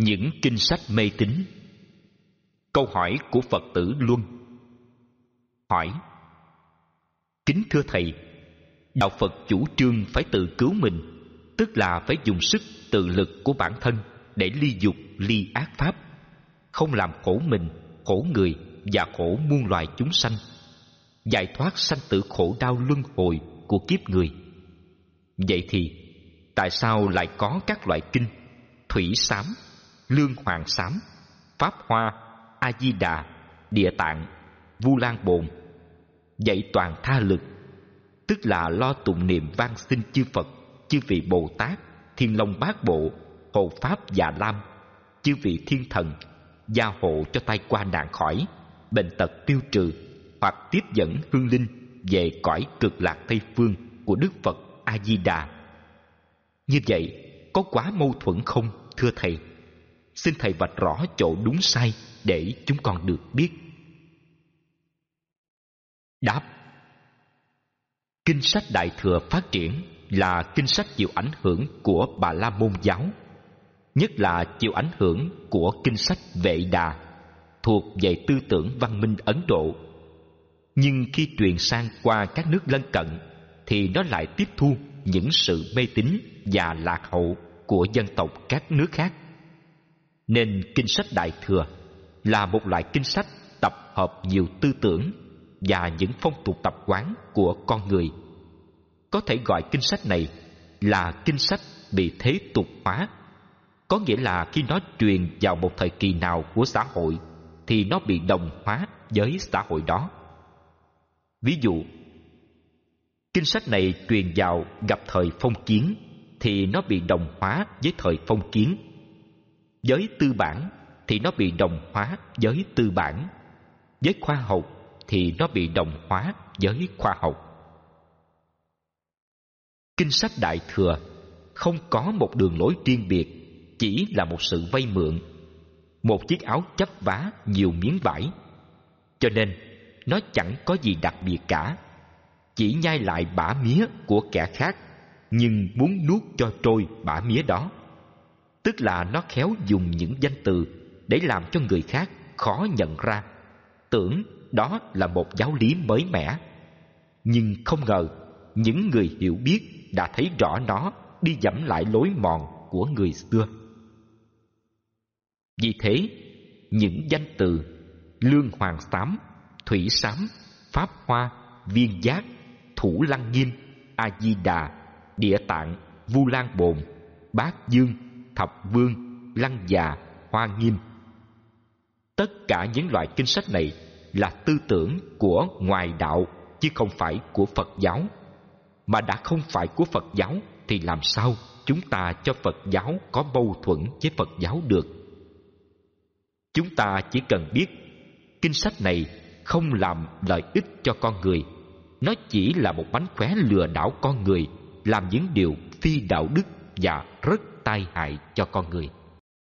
những kinh sách mê tín câu hỏi của phật tử luân hỏi kính thưa thầy đạo phật chủ trương phải tự cứu mình tức là phải dùng sức tự lực của bản thân để ly dục ly ác pháp không làm khổ mình khổ người và khổ muôn loài chúng sanh giải thoát sanh tử khổ đau luân hồi của kiếp người vậy thì tại sao lại có các loại kinh thủy sám lương hoàng sám pháp hoa a di đà địa tạng vu lan bồn dạy toàn tha lực tức là lo tụng niệm van sinh chư phật chư vị bồ tát thiên long bát bộ hộ pháp già lam chư vị thiên thần gia hộ cho tai qua nạn khỏi bệnh tật tiêu trừ hoặc tiếp dẫn hương linh về cõi cực lạc tây phương của đức phật a di đà như vậy có quá mâu thuẫn không thưa thầy xin thầy vạch rõ chỗ đúng sai để chúng con được biết đáp kinh sách đại thừa phát triển là kinh sách chịu ảnh hưởng của bà la môn giáo nhất là chịu ảnh hưởng của kinh sách vệ đà thuộc về tư tưởng văn minh ấn độ nhưng khi truyền sang qua các nước lân cận thì nó lại tiếp thu những sự mê tín và lạc hậu của dân tộc các nước khác nên kinh sách đại thừa là một loại kinh sách tập hợp nhiều tư tưởng và những phong tục tập quán của con người có thể gọi kinh sách này là kinh sách bị thế tục hóa có nghĩa là khi nó truyền vào một thời kỳ nào của xã hội thì nó bị đồng hóa với xã hội đó ví dụ kinh sách này truyền vào gặp thời phong kiến thì nó bị đồng hóa với thời phong kiến Giới tư bản thì nó bị đồng hóa với tư bản. Giới khoa học thì nó bị đồng hóa với khoa học. Kinh sách Đại Thừa không có một đường lối riêng biệt, chỉ là một sự vay mượn. Một chiếc áo chấp vá nhiều miếng vải. Cho nên, nó chẳng có gì đặc biệt cả. Chỉ nhai lại bã mía của kẻ khác, nhưng muốn nuốt cho trôi bã mía đó tức là nó khéo dùng những danh từ để làm cho người khác khó nhận ra tưởng đó là một giáo lý mới mẻ nhưng không ngờ những người hiểu biết đã thấy rõ nó đi dẫm lại lối mòn của người xưa vì thế những danh từ lương hoàng xám thủy sám pháp hoa viên giác thủ lăng nghiêm a di đà địa tạng vu lan bồn bát dương Thập Vương, Lăng Già, Hoa Nghiêm. Tất cả những loại kinh sách này là tư tưởng của ngoài đạo chứ không phải của Phật giáo. Mà đã không phải của Phật giáo thì làm sao chúng ta cho Phật giáo có mâu thuẫn với Phật giáo được? Chúng ta chỉ cần biết kinh sách này không làm lợi ích cho con người. Nó chỉ là một bánh khóe lừa đảo con người làm những điều phi đạo đức và rất tai hại cho con người